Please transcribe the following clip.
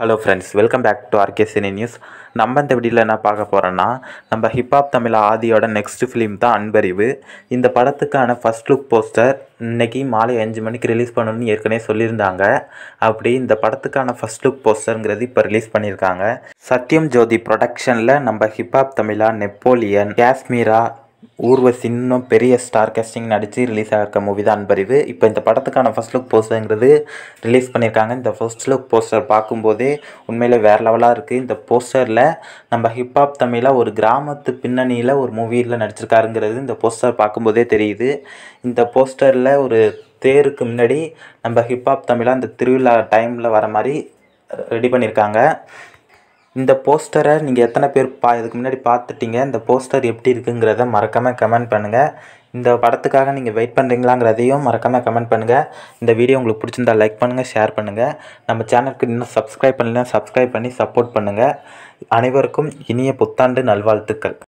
hello friends welcome back to RK cine news நம்ம இந்த வீடியோவில் என்ன பார்க்க போகிறோன்னா நம்ம ஹிப்ஹாப் தமிழ் ஆதியோட நெக்ஸ்ட் ஃபிலிம் தான் அன்பறிவு இந்த படத்துக்கான ஃபஸ்ட் லுக் போஸ்டர் இன்றைக்கி மாலை அஞ்சு மணிக்கு ரிலீஸ் பண்ணணும்னு ஏற்கனவே சொல்லியிருந்தாங்க அப்படி இந்த படத்துக்கான ஃபஸ்ட் லுக் போஸ்டருங்கிறது இப்போ ரிலீஸ் பண்ணியிருக்காங்க சத்யம் ஜோதி ப்ரொடக்ஷனில் நம்ம ஹிப்ஹாப் தமிழா நெப்போலியன் காஷ்மீரா ஊர்வசின்னும் பெரிய ஸ்டார் கேஸ்டிங் நடித்து ரிலீஸ் ஆகிருக்க மூவி தான் அன்பறிவு இப்போ இந்த படத்துக்கான ஃபஸ்ட் லுக் போஸ்டருங்கிறது ரிலீஸ் பண்ணியிருக்காங்க இந்த ஃபர்ஸ்ட் லுக் போஸ்டர் பார்க்கும்போதே உண்மையில் வேறு லெவலாக இருக்குது இந்த போஸ்டரில் நம்ம ஹிப்ஹாப் தமிழாக ஒரு கிராமத்து பின்னணியில் ஒரு மூவியில் நடிச்சிருக்காருங்கிறது இந்த போஸ்டர் பார்க்கும்போதே தெரியுது இந்த போஸ்டரில் ஒரு தேருக்கு முன்னாடி நம்ம ஹிப்ஹாப் தமிழாக இந்த திருவிழா டைமில் வர மாதிரி ரெடி பண்ணியிருக்காங்க இந்த போஸ்டரை நீங்கள் எத்தனை பேர் பா இதுக்கு முன்னாடி பார்த்துட்டீங்க இந்த போஸ்டர் எப்படி இருக்குங்கிறத மறக்காமல் கமெண்ட் பண்ணுங்கள் இந்த படத்துக்காக நீங்கள் வெயிட் பண்ணுறீங்களாங்கிறதையும் மறக்காமல் கமெண்ட் பண்ணுங்கள் இந்த வீடியோ உங்களுக்கு பிடிச்சிருந்தா லைக் பண்ணுங்கள் ஷேர் பண்ணுங்கள் நம்ம சேனலுக்கு இன்னும் சப்ஸ்கிரைப் பண்ணலாம் சப்ஸ்கிரைப் பண்ணி சப்போர்ட் பண்ணுங்கள் அனைவருக்கும் இனிய புத்தாண்டு நல்வாழ்த்துக்கள்